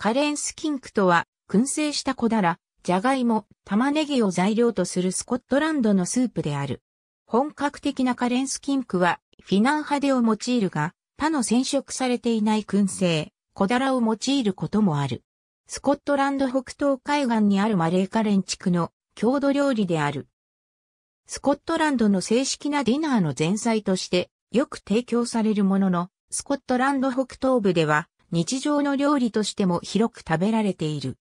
カレンスキンクとは、燻製した小だら、じゃがいも、玉ねぎを材料とするスコットランドのスープである。本格的なカレンスキンクは、フィナン派手を用いるが、他の染色されていない燻製、小だらを用いることもある。スコットランド北東海岸にあるマレーカレン地区の郷土料理である。スコットランドの正式なディナーの前菜としてよく提供されるものの、スコットランド北東部では日常の料理としても広く食べられている。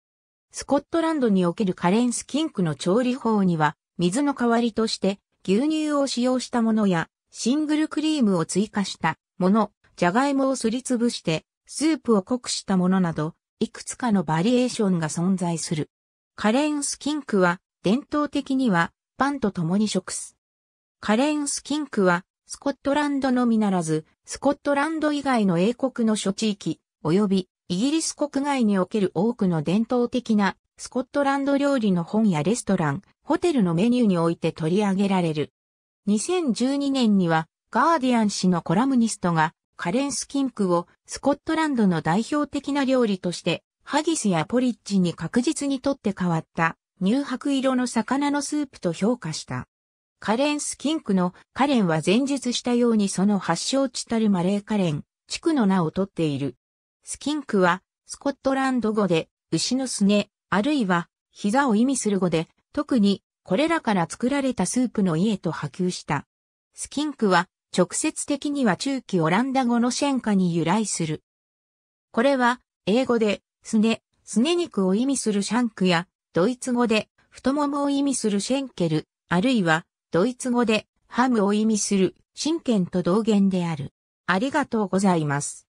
スコットランドにおけるカレンスキンクの調理法には、水の代わりとして牛乳を使用したものや、シングルクリームを追加したもの、じゃがいもをすりつぶして、スープを濃くしたものなど、いくつかのバリエーションが存在する。カレンスキンクは、伝統的には、パンと共に食す。カレンスキンクは、スコットランドのみならず、スコットランド以外の英国の諸地域、及びイギリス国外における多くの伝統的なスコットランド料理の本やレストラン、ホテルのメニューにおいて取り上げられる。2012年にはガーディアン氏のコラムニストがカレンスキンクをスコットランドの代表的な料理としてハギスやポリッジに確実にとって変わった乳白色の魚のスープと評価した。カレンスキンクのカレンは前述したようにその発祥地たるマレーカレン地区の名を取っている。スキンクは、スコットランド語で、牛のすね、あるいは、膝を意味する語で、特に、これらから作られたスープの家と波及した。スキンクは、直接的には中期オランダ語のシェンカに由来する。これは、英語で、すね、すね肉を意味するシャンクや、ドイツ語で、太ももを意味するシェンケル、あるいは、ドイツ語で、ハムを意味する、神剣と同源である。ありがとうございます。